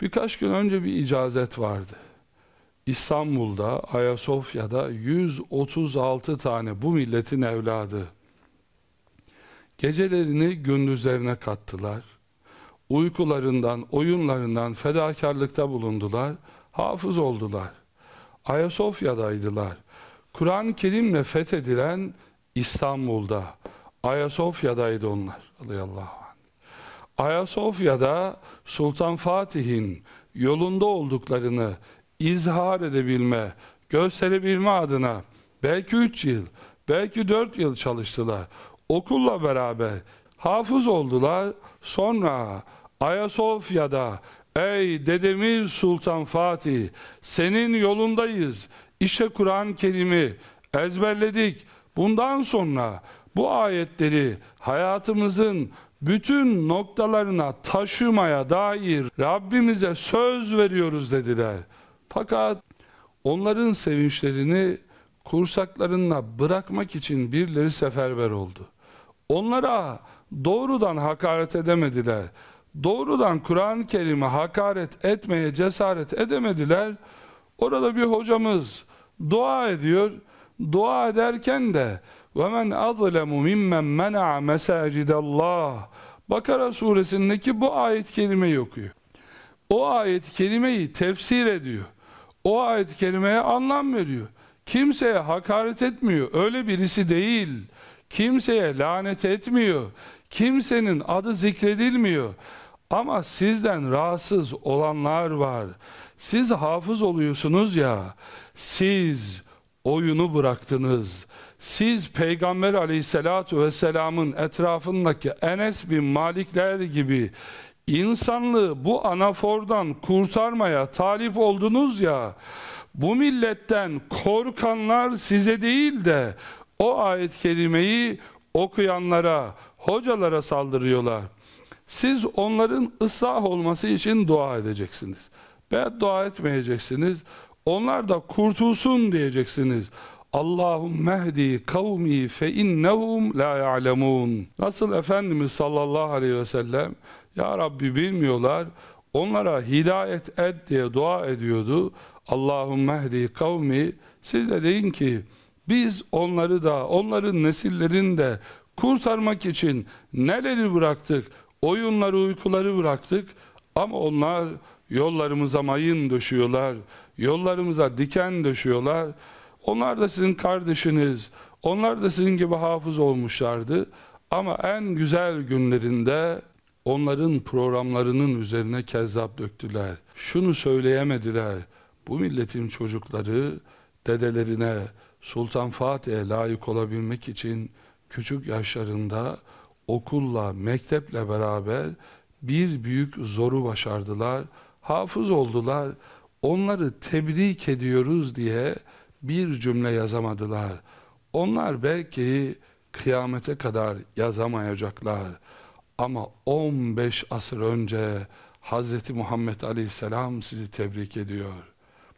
Birkaç gün önce bir icazet vardı. İstanbul'da, Ayasofya'da 136 tane bu milletin evladı. Gecelerini gündüzlerine kattılar. Uykularından, oyunlarından fedakarlıkta bulundular. Hafız oldular. Ayasofya'daydılar. Kur'an-ı Kerim'le fethedilen İstanbul'da. Ayasofya'daydı onlar. Allahu Ayasofya'da Sultan Fatih'in yolunda olduklarını izhar edebilme, gösterebilme adına belki 3 yıl, belki 4 yıl çalıştılar. Okulla beraber hafız oldular. Sonra Ayasofya'da ey dedemiz Sultan Fatih senin yolundayız. İşte kuran kelimi ezberledik. Bundan sonra bu ayetleri hayatımızın bütün noktalarına taşımaya dair Rabbimize söz veriyoruz dediler. Fakat onların sevinçlerini kursaklarına bırakmak için birileri seferber oldu. Onlara doğrudan hakaret edemediler. Doğrudan Kur'an-ı Kerim'e hakaret etmeye cesaret edemediler. Orada bir hocamız dua ediyor. Dua ederken de وَمَنْ أَظْلَمُ مِمَّنْ مَنَعَ مَسَاجِدَ اللّٰهِ Bakara suresindeki bu ayet kelimeyi okuyor. O ayet kelimeyi tefsir ediyor. O ayet kelimeye anlam veriyor. Kimseye hakaret etmiyor. Öyle birisi değil. Kimseye lanet etmiyor. Kimsenin adı zikredilmiyor. Ama sizden rahatsız olanlar var. Siz hafız oluyorsunuz ya. Siz oyunu bıraktınız siz Peygamber aleyhissalatu vesselamın etrafındaki Enes bin Malikler gibi insanlığı bu anafordan kurtarmaya talip oldunuz ya bu milletten korkanlar size değil de o ayet-i kerimeyi okuyanlara, hocalara saldırıyorlar. Siz onların ıslah olması için dua edeceksiniz. dua etmeyeceksiniz. Onlar da kurtulsun diyeceksiniz. Allahummehdi kavmi fe innehum la ya'lemun. Nasıl Efendimiz sallallahu aleyhi ve sellem Ya Rabbi bilmiyorlar onlara hidayet et diye dua ediyordu. Allahummehdi kavmi siz de deyin ki biz onları da onların nesillerini de kurtarmak için neleri bıraktık? Oyunları, uykuları bıraktık ama onlar yollarımıza mayın döşüyorlar. Yollarımıza diken döşüyorlar. Onlar da sizin kardeşiniz, onlar da sizin gibi hafız olmuşlardı. Ama en güzel günlerinde onların programlarının üzerine kezzap döktüler. Şunu söyleyemediler. Bu milletin çocukları dedelerine Sultan Fatih'e layık olabilmek için küçük yaşlarında okulla, mekteple beraber bir büyük zoru başardılar. Hafız oldular. Onları tebrik ediyoruz diye bir cümle yazamadılar. Onlar belki kıyamete kadar yazamayacaklar. Ama 15 asır önce Hz. Muhammed Aleyhisselam sizi tebrik ediyor.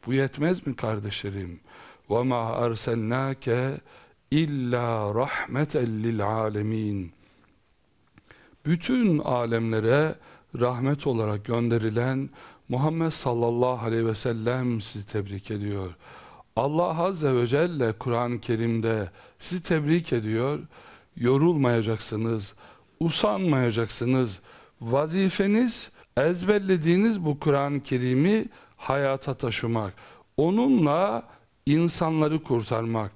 Bu yetmez mi kardeşlerim? وَمَا أَرْسَلْنَاكَ illa rahmeten lil alemin. Bütün alemlere rahmet olarak gönderilen Muhammed sallallahu aleyhi ve sellem sizi tebrik ediyor. Allah Azze ve Celle Kur'an-ı Kerim'de sizi tebrik ediyor. Yorulmayacaksınız, usanmayacaksınız. Vazifeniz ezberlediğiniz bu Kur'an-ı Kerim'i hayata taşımak. Onunla insanları kurtarmak.